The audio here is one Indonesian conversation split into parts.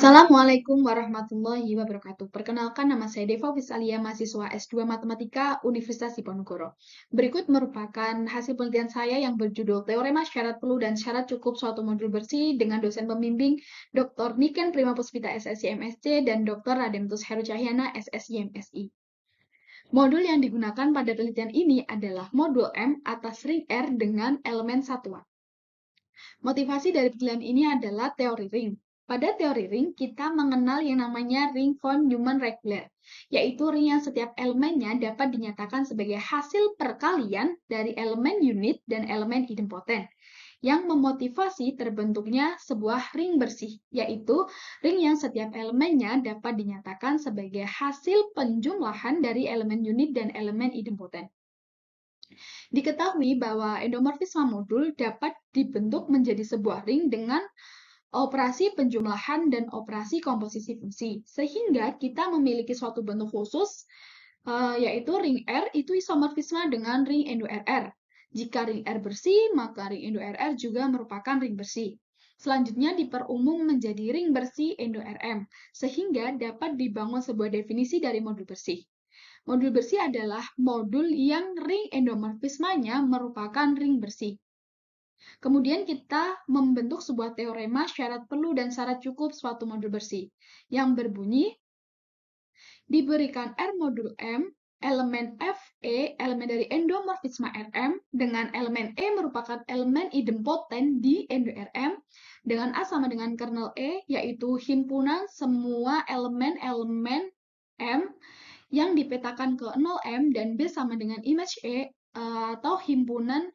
Assalamualaikum warahmatullahi wabarakatuh. Perkenalkan nama saya Deva Visalia, mahasiswa S2 Matematika Universitas Diponegoro. Berikut merupakan hasil penelitian saya yang berjudul Teorema Syarat Perlu dan Syarat Cukup Suatu Modul Bersih dengan dosen pembimbing Dr. Niken Prima Puspita SSI MSC dan Dr. Rademtus Heru Cahyana SSI MSI. Modul yang digunakan pada penelitian ini adalah modul M atas ring R dengan elemen satuan. Motivasi dari penelitian ini adalah teori ring. Pada teori ring, kita mengenal yang namanya ring von Neumann-Regler, yaitu ring yang setiap elemennya dapat dinyatakan sebagai hasil perkalian dari elemen unit dan elemen idempotent, yang memotivasi terbentuknya sebuah ring bersih, yaitu ring yang setiap elemennya dapat dinyatakan sebagai hasil penjumlahan dari elemen unit dan elemen idempotent. Diketahui bahwa endomorfisme modul dapat dibentuk menjadi sebuah ring dengan operasi penjumlahan dan operasi komposisi fungsi. Sehingga kita memiliki suatu bentuk khusus eh, yaitu ring R itu isomorfisme dengan ring endo-RR. Jika ring R bersih, maka ring endo-RR juga merupakan ring bersih. Selanjutnya diperumum menjadi ring bersih endo-RM, sehingga dapat dibangun sebuah definisi dari modul bersih. Modul bersih adalah modul yang ring endomorfismanya merupakan ring bersih. Kemudian kita membentuk sebuah teorema syarat perlu dan syarat cukup suatu modul bersih yang berbunyi diberikan R modul M elemen f e elemen dari endomorfisme RM dengan elemen E merupakan elemen idempoten di endo RM dengan A sama dengan kernel E yaitu himpunan semua elemen-elemen M yang dipetakan ke 0M dan B sama dengan image E eh, atau himpunan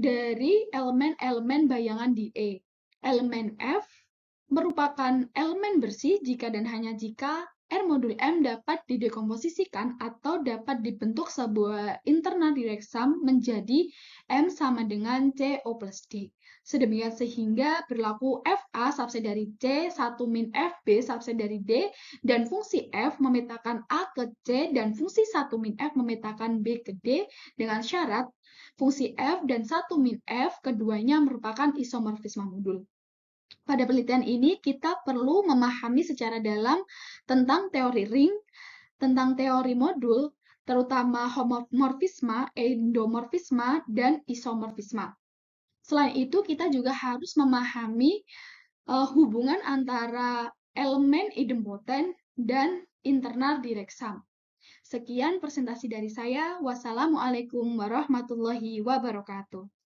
dari elemen-elemen bayangan di E. Elemen F merupakan elemen bersih jika dan hanya jika R modul M dapat didekomposisikan atau dapat dibentuk sebuah internal direct sum menjadi M sama dengan CO plus D. Sedemikian sehingga berlaku FA subset dari C, 1 min FB subset dari D, dan fungsi F memetakan A ke C dan fungsi 1 min F memetakan B ke D dengan syarat fungsi F dan 1 min F keduanya merupakan isomorfisme modul pada penelitian ini kita perlu memahami secara dalam tentang teori ring, tentang teori modul, terutama homomorfisma, endomorfisma, dan isomorfisme. Selain itu, kita juga harus memahami uh, hubungan antara elemen idempoten dan internal direksam. Sekian presentasi dari saya. Wassalamualaikum warahmatullahi wabarakatuh.